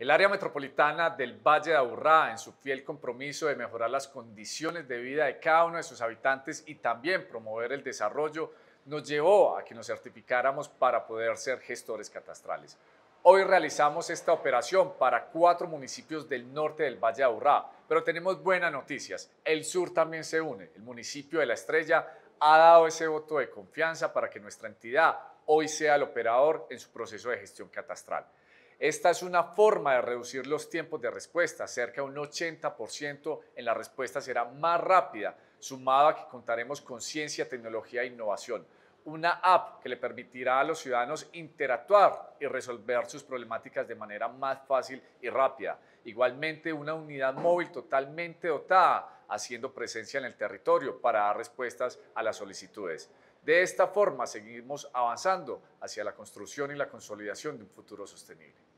El área metropolitana del Valle de Aburrá, en su fiel compromiso de mejorar las condiciones de vida de cada uno de sus habitantes y también promover el desarrollo, nos llevó a que nos certificáramos para poder ser gestores catastrales. Hoy realizamos esta operación para cuatro municipios del norte del Valle de Aburrá, pero tenemos buenas noticias. El sur también se une. El municipio de La Estrella ha dado ese voto de confianza para que nuestra entidad hoy sea el operador en su proceso de gestión catastral. Esta es una forma de reducir los tiempos de respuesta, cerca un 80% en la respuesta será más rápida, sumado a que contaremos con ciencia, tecnología e innovación. Una app que le permitirá a los ciudadanos interactuar y resolver sus problemáticas de manera más fácil y rápida. Igualmente, una unidad móvil totalmente dotada, haciendo presencia en el territorio para dar respuestas a las solicitudes. De esta forma, seguimos avanzando hacia la construcción y la consolidación de un futuro sostenible.